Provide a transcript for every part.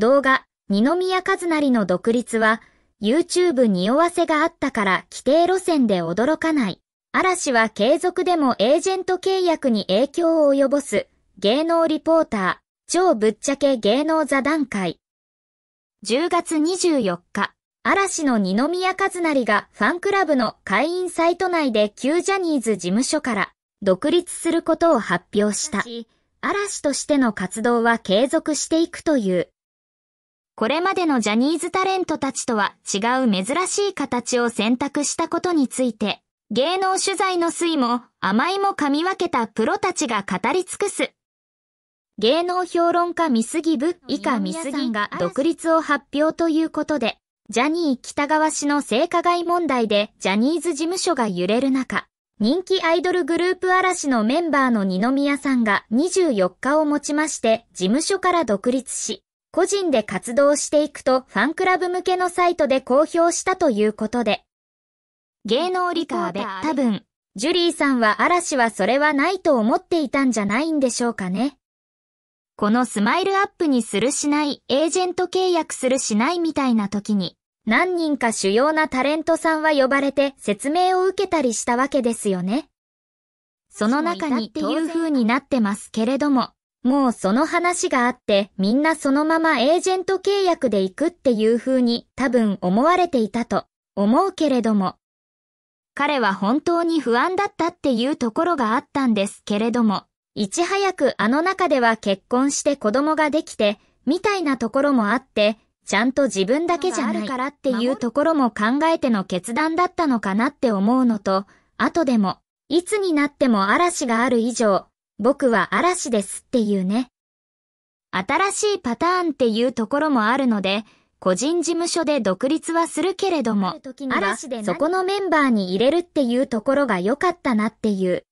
動画、二宮和也の独立は、YouTube におわせがあったから規定路線で驚かない。嵐は継続でもエージェント契約に影響を及ぼす。芸能リポーター、超ぶっちゃけ芸能座談会。10月24日、嵐の二宮和也がファンクラブの会員サイト内で旧ジャニーズ事務所から独立することを発表した。嵐としての活動は継続していくという。これまでのジャニーズタレントたちとは違う珍しい形を選択したことについて、芸能取材の推も甘いも噛み分けたプロたちが語り尽くす。芸能評論家スギ部以下見杉が独立を発表ということで、ジャニー北川氏の性加害問題でジャニーズ事務所が揺れる中、人気アイドルグループ嵐のメンバーの二宮さんが24日をもちまして事務所から独立し、個人で活動していくとファンクラブ向けのサイトで公表したということで。芸能リカーベ、多分、ジュリーさんは嵐はそれはないと思っていたんじゃないんでしょうかね。このスマイルアップにするしない、エージェント契約するしないみたいな時に、何人か主要なタレントさんは呼ばれて説明を受けたりしたわけですよね。その中にっていう風になってますけれども、もうその話があってみんなそのままエージェント契約で行くっていう風に多分思われていたと思うけれども、彼は本当に不安だったっていうところがあったんですけれども、いち早くあの中では結婚して子供ができて、みたいなところもあって、ちゃんと自分だけじゃあるからっていうところも考えての決断だったのかなって思うのと、後でも、いつになっても嵐がある以上、僕は嵐ですっていうね。新しいパターンっていうところもあるので、個人事務所で独立はするけれども、嵐でそこのメンバーに入れるっていうところが良かったなっていう。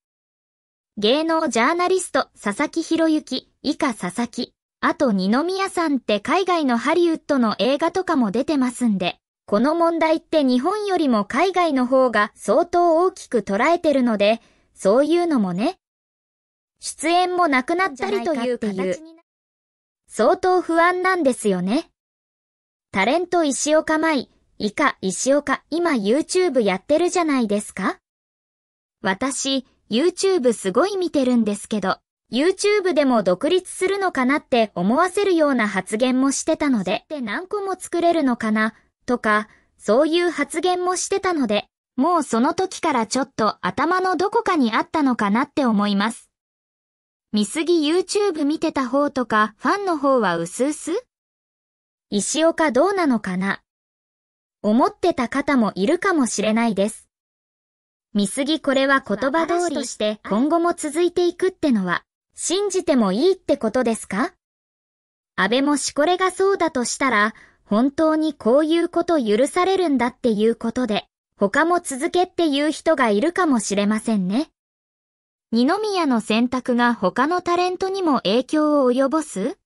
芸能ジャーナリスト佐々木博之、以下佐々木、あと二宮さんって海外のハリウッドの映画とかも出てますんで、この問題って日本よりも海外の方が相当大きく捉えてるので、そういうのもね、出演もなくなったりというかいう、相当不安なんですよね。タレント石岡舞、以下石岡今 YouTube やってるじゃないですか私、YouTube すごい見てるんですけど、YouTube でも独立するのかなって思わせるような発言もしてたので、で何個も作れるのかな、とか、そういう発言もしてたので、もうその時からちょっと頭のどこかにあったのかなって思います。見すぎ YouTube 見てた方とかファンの方はうすうす石岡どうなのかな思ってた方もいるかもしれないです。見すぎこれは言葉通りとして今後も続いていくってのは信じてもいいってことですか安倍もしこれがそうだとしたら本当にこういうこと許されるんだっていうことで他も続けっていう人がいるかもしれませんね。二宮の選択が他のタレントにも影響を及ぼす